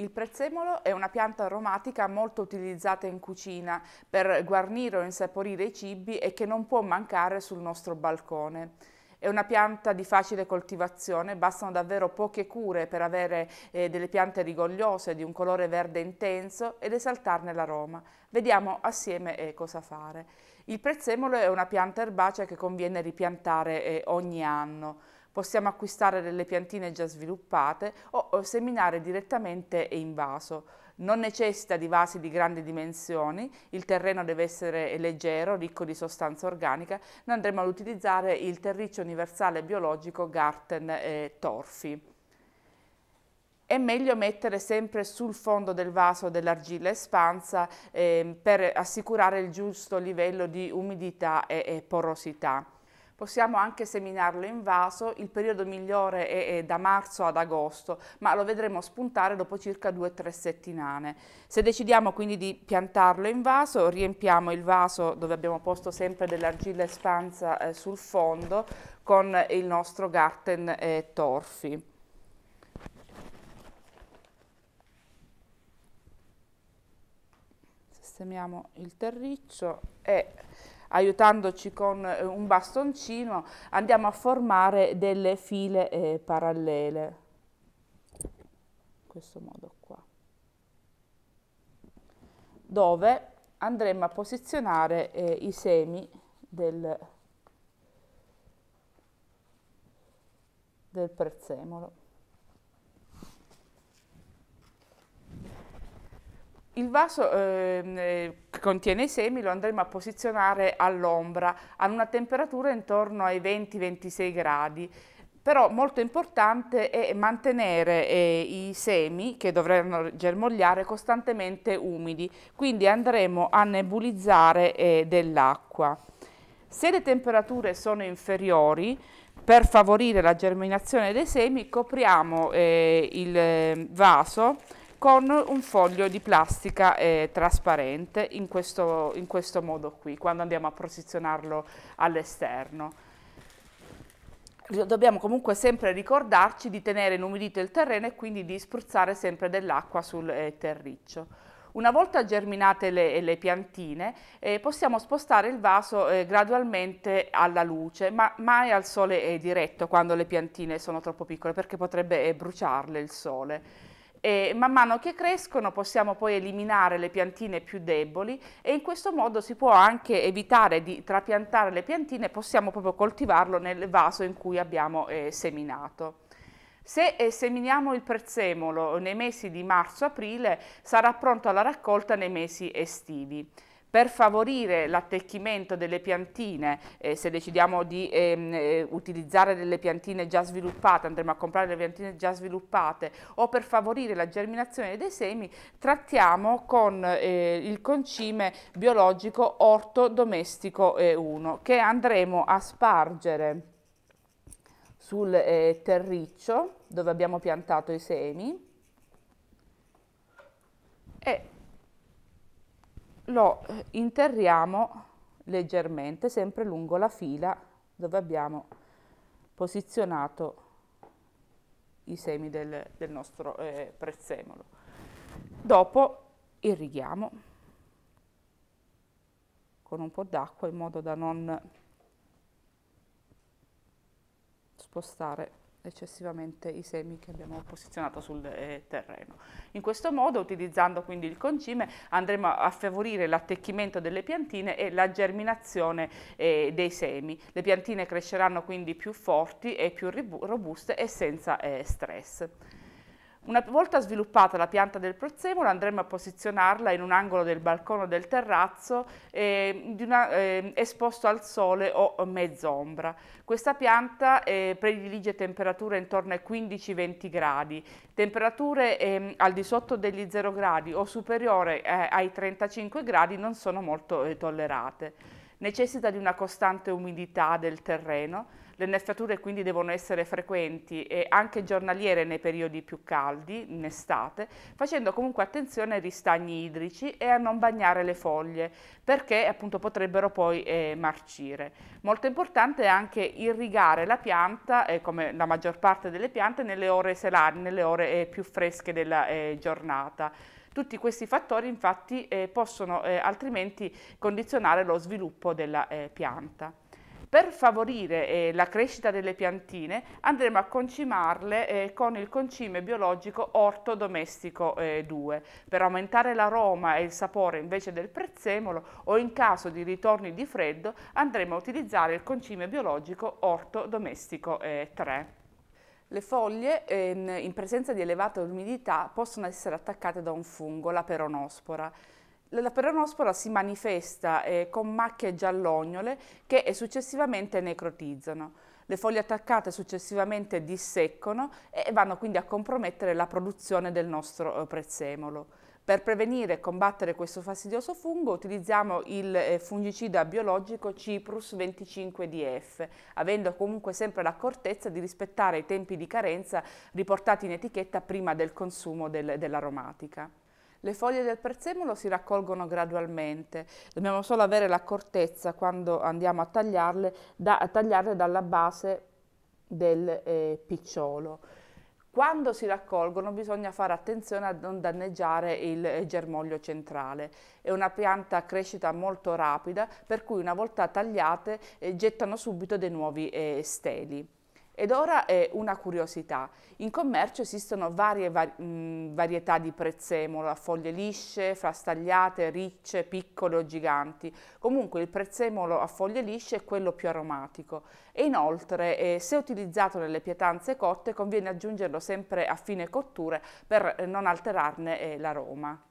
Il prezzemolo è una pianta aromatica molto utilizzata in cucina per guarnire o insaporire i cibi e che non può mancare sul nostro balcone. È una pianta di facile coltivazione, bastano davvero poche cure per avere eh, delle piante rigogliose di un colore verde intenso ed esaltarne l'aroma. Vediamo assieme eh, cosa fare. Il prezzemolo è una pianta erbacea che conviene ripiantare eh, ogni anno. Possiamo acquistare delle piantine già sviluppate o seminare direttamente in vaso. Non necessita di vasi di grandi dimensioni, il terreno deve essere leggero, ricco di sostanza organica. Noi andremo ad utilizzare il terriccio universale biologico Garten eh, Torfi. È meglio mettere sempre sul fondo del vaso dell'argilla espansa eh, per assicurare il giusto livello di umidità e, e porosità. Possiamo anche seminarlo in vaso, il periodo migliore è, è da marzo ad agosto, ma lo vedremo spuntare dopo circa 2-3 settimane. Se decidiamo quindi di piantarlo in vaso, riempiamo il vaso dove abbiamo posto sempre dell'argilla espansa eh, sul fondo con il nostro Garten eh, Torfi. sistemiamo il terriccio e aiutandoci con eh, un bastoncino andiamo a formare delle file eh, parallele. In questo modo qua. Dove andremo a posizionare eh, i semi del, del prezzemolo. Il vaso ehm, eh, che contiene i semi lo andremo a posizionare all'ombra a una temperatura intorno ai 20-26 gradi però molto importante è mantenere eh, i semi che dovranno germogliare costantemente umidi, quindi andremo a nebulizzare eh, dell'acqua. Se le temperature sono inferiori, per favorire la germinazione dei semi copriamo eh, il eh, vaso con un foglio di plastica eh, trasparente in questo, in questo modo qui, quando andiamo a posizionarlo all'esterno dobbiamo comunque sempre ricordarci di tenere inumidito il terreno e quindi di spruzzare sempre dell'acqua sul eh, terriccio. Una volta germinate le, le piantine eh, possiamo spostare il vaso eh, gradualmente alla luce, ma mai al sole eh, diretto quando le piantine sono troppo piccole perché potrebbe eh, bruciarle il sole e man mano che crescono possiamo poi eliminare le piantine più deboli e in questo modo si può anche evitare di trapiantare le piantine, possiamo proprio coltivarlo nel vaso in cui abbiamo eh, seminato. Se eh, seminiamo il prezzemolo nei mesi di marzo-aprile sarà pronto alla raccolta nei mesi estivi per favorire l'attecchimento delle piantine, eh, se decidiamo di ehm, eh, utilizzare delle piantine già sviluppate, andremo a comprare le piantine già sviluppate, o per favorire la germinazione dei semi, trattiamo con eh, il concime biologico orto domestico 1, eh, che andremo a spargere sul eh, terriccio dove abbiamo piantato i semi e lo eh, interriamo leggermente, sempre lungo la fila dove abbiamo posizionato i semi del, del nostro eh, prezzemolo. Dopo irrighiamo con un po' d'acqua in modo da non spostare eccessivamente i semi che abbiamo posizionato sul eh, terreno. In questo modo, utilizzando quindi il concime, andremo a favorire l'attecchimento delle piantine e la germinazione eh, dei semi. Le piantine cresceranno quindi più forti e più robuste e senza eh, stress. Una volta sviluppata la pianta del prozzemolo andremo a posizionarla in un angolo del balcone del terrazzo eh, una, eh, esposto al sole o mezz'ombra. Questa pianta eh, predilige temperature intorno ai 15-20 gradi, temperature ehm, al di sotto degli 0 gradi o superiore eh, ai 35 gradi non sono molto eh, tollerate. Necessita di una costante umidità del terreno, le innaffiature quindi devono essere frequenti e anche giornaliere nei periodi più caldi, in estate, facendo comunque attenzione ai ristagni idrici e a non bagnare le foglie, perché appunto potrebbero poi eh, marcire. Molto importante è anche irrigare la pianta, eh, come la maggior parte delle piante, nelle ore serali, nelle ore eh, più fresche della eh, giornata. Tutti questi fattori infatti eh, possono eh, altrimenti condizionare lo sviluppo della pianta. Per favorire eh, la crescita delle piantine andremo a concimarle eh, con il concime biologico Orto Domestico eh, 2 per aumentare l'aroma e il sapore invece del prezzemolo o in caso di ritorni di freddo andremo a utilizzare il concime biologico Orto Domestico 3. Eh, Le foglie, ehm, in presenza di elevata umidità, possono essere attaccate da un fungo, la peronospora. La peronospora si manifesta eh, con macchie giallognole che eh, successivamente necrotizzano. Le foglie attaccate successivamente disseccano e vanno quindi a compromettere la produzione del nostro eh, prezzemolo. Per prevenire e combattere questo fastidioso fungo utilizziamo il eh, fungicida biologico Ciprus 25DF, avendo comunque sempre l'accortezza di rispettare i tempi di carenza riportati in etichetta prima del consumo del, dell'aromatica. Le foglie del prezzemolo si raccolgono gradualmente, dobbiamo solo avere l'accortezza quando andiamo a tagliarle, da, a tagliarle dalla base del eh, picciolo. Quando si raccolgono bisogna fare attenzione a non danneggiare il eh, germoglio centrale. È una pianta a crescita molto rapida, per cui una volta tagliate eh, gettano subito dei nuovi eh, steli. Ed ora è una curiosità. In commercio esistono varie va mh, varietà di prezzemolo, a foglie lisce, frastagliate, ricce, piccole o giganti. Comunque il prezzemolo a foglie lisce è quello più aromatico. E inoltre, eh, se utilizzato nelle pietanze cotte, conviene aggiungerlo sempre a fine cotture per eh, non alterarne eh, l'aroma.